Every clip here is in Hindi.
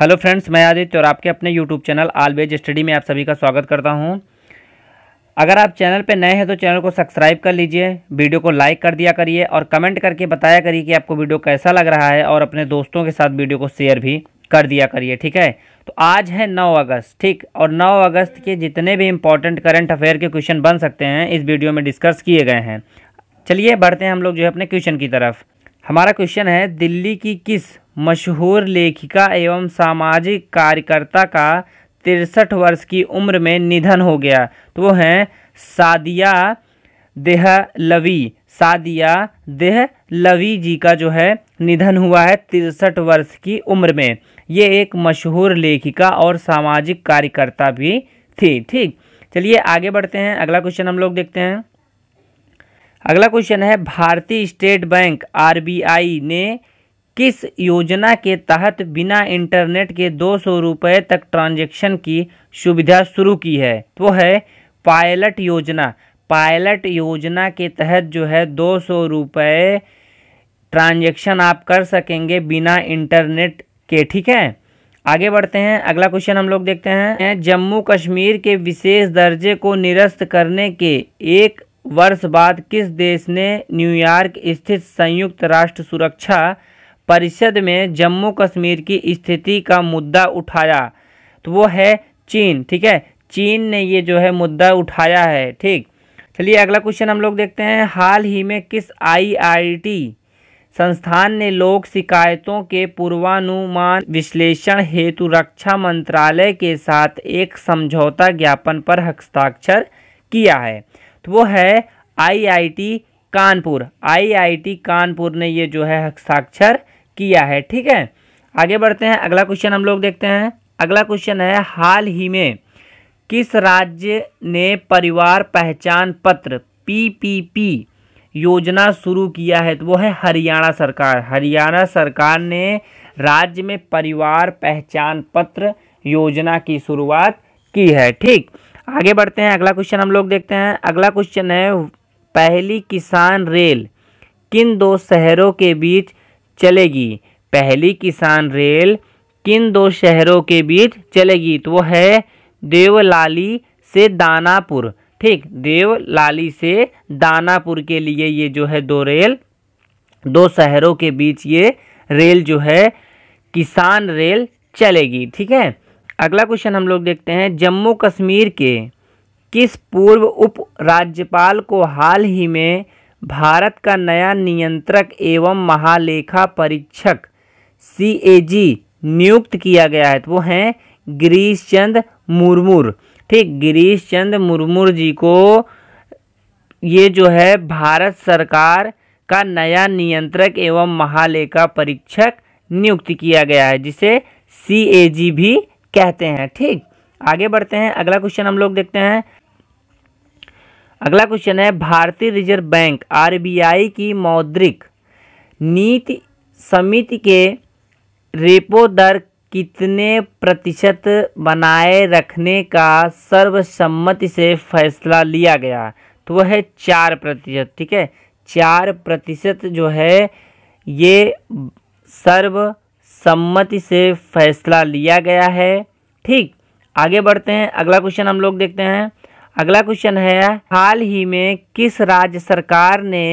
हेलो फ्रेंड्स मैं आदित्य और आपके अपने यूट्यूब चैनल आलवेज स्टडी में आप सभी का स्वागत करता हूं अगर आप चैनल पर नए हैं तो चैनल को सब्सक्राइब कर लीजिए वीडियो को लाइक कर दिया करिए और कमेंट करके बताया करिए कि आपको वीडियो कैसा लग रहा है और अपने दोस्तों के साथ वीडियो को शेयर भी कर दिया करिए ठीक है तो आज है नौ अगस्त ठीक और नौ अगस्त के जितने भी इंपॉर्टेंट करंट अफेयर के क्वेश्चन बन सकते हैं इस वीडियो में डिस्कस किए गए हैं चलिए बढ़ते हैं हम लोग जो है अपने क्वेश्चन की तरफ हमारा क्वेश्चन है दिल्ली की किस मशहूर लेखिका एवं सामाजिक कार्यकर्ता का तिरसठ वर्ष की उम्र में निधन हो गया तो वो हैं सादिया देहलवी सादिया देहलवी जी का जो है निधन हुआ है तिरसठ वर्ष की उम्र में ये एक मशहूर लेखिका और सामाजिक कार्यकर्ता भी थी ठीक चलिए आगे बढ़ते हैं अगला क्वेश्चन हम लोग देखते हैं अगला क्वेश्चन है भारतीय स्टेट बैंक आरबीआई ने किस योजना के तहत बिना इंटरनेट के दो सौ रुपये तक ट्रांजेक्शन की सुविधा शुरू की है वो है पायलट योजना पायलट योजना के तहत जो है दो सौ रुपये ट्रांजेक्शन आप कर सकेंगे बिना इंटरनेट के ठीक है आगे बढ़ते हैं अगला क्वेश्चन हम लोग देखते हैं जम्मू कश्मीर के विशेष दर्जे को निरस्त करने के एक वर्ष बाद किस देश ने न्यूयॉर्क स्थित संयुक्त राष्ट्र सुरक्षा परिषद में जम्मू कश्मीर की स्थिति का मुद्दा उठाया तो वो है चीन ठीक है चीन ने ये जो है मुद्दा उठाया है ठीक चलिए अगला क्वेश्चन हम लोग देखते हैं हाल ही में किस आईआईटी संस्थान ने लोक शिकायतों के पूर्वानुमान विश्लेषण हेतु रक्षा मंत्रालय के साथ एक समझौता ज्ञापन पर हस्ताक्षर किया है तो वो है आईआईटी कानपुर आईआईटी कानपुर ने ये जो है हस्ताक्षर किया है ठीक है आगे बढ़ते हैं अगला क्वेश्चन हम लोग देखते हैं अगला क्वेश्चन है हाल ही में किस राज्य ने परिवार पहचान पत्र पीपीपी योजना शुरू किया है तो वो है हरियाणा सरकार हरियाणा सरकार ने राज्य में परिवार पहचान पत्र योजना की शुरुआत की है ठीक आगे बढ़ते हैं अगला क्वेश्चन हम लोग देखते हैं अगला क्वेश्चन है पहली किसान रेल किन दो शहरों के बीच चलेगी पहली किसान रेल किन दो शहरों के बीच चलेगी तो वो है देवलाली से दानापुर ठीक देवलाली से दानापुर के लिए ये जो है दो रेल दो शहरों के बीच ये रेल जो है किसान रेल चलेगी ठीक है अगला क्वेश्चन हम लोग देखते हैं जम्मू कश्मीर के किस पूर्व उप राज्यपाल को हाल ही में भारत का नया नियंत्रक एवं महालेखा परीक्षक सी नियुक्त किया गया है तो वो हैं गिरीश चंद्र मुर्मुर ठीक गिरीश चंद्र मुर्मुर जी को ये जो है भारत सरकार का नया नियंत्रक एवं महालेखा परीक्षक नियुक्त किया गया है जिसे सी भी कहते हैं ठीक आगे बढ़ते हैं अगला क्वेश्चन हम लोग देखते हैं अगला क्वेश्चन है भारतीय रिजर्व बैंक आरबीआई की मौद्रिक नीति समिति के रेपो दर कितने प्रतिशत बनाए रखने का सर्वसम्मति से फैसला लिया गया तो वह है चार प्रतिशत ठीक है चार प्रतिशत जो है ये सर्वसम्मति से फैसला लिया गया है ठीक आगे बढ़ते हैं अगला क्वेश्चन हम लोग देखते हैं अगला क्वेश्चन है हाल ही में किस राज्य सरकार ने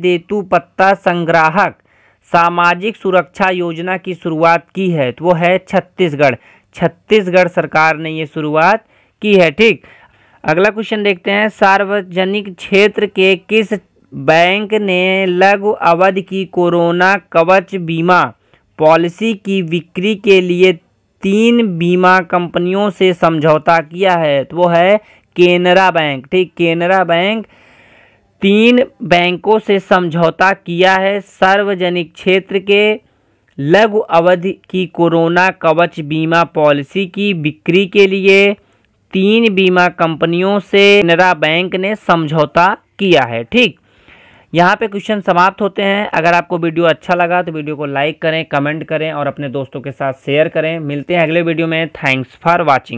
देतु पत्ता संग्राहक सामाजिक सुरक्षा योजना की शुरुआत की है तो वो है छत्तीसगढ़ छत्तीसगढ़ सरकार ने ये शुरुआत की है ठीक अगला क्वेश्चन देखते हैं सार्वजनिक क्षेत्र के किस बैंक ने लघु अवधि की कोरोना कवच बीमा पॉलिसी की बिक्री के लिए तीन बीमा कंपनियों से समझौता किया है तो वो है केनरा बैंक ठीक केनरा बैंक तीन बैंकों से समझौता किया है सार्वजनिक क्षेत्र के लघु अवधि की कोरोना कवच बीमा पॉलिसी की बिक्री के लिए तीन बीमा कंपनियों से केनरा बैंक ने समझौता किया है ठीक यहाँ पे क्वेश्चन समाप्त होते हैं अगर आपको वीडियो अच्छा लगा तो वीडियो को लाइक करें कमेंट करें और अपने दोस्तों के साथ शेयर करें मिलते हैं अगले वीडियो में थैंक्स फॉर वॉचिंग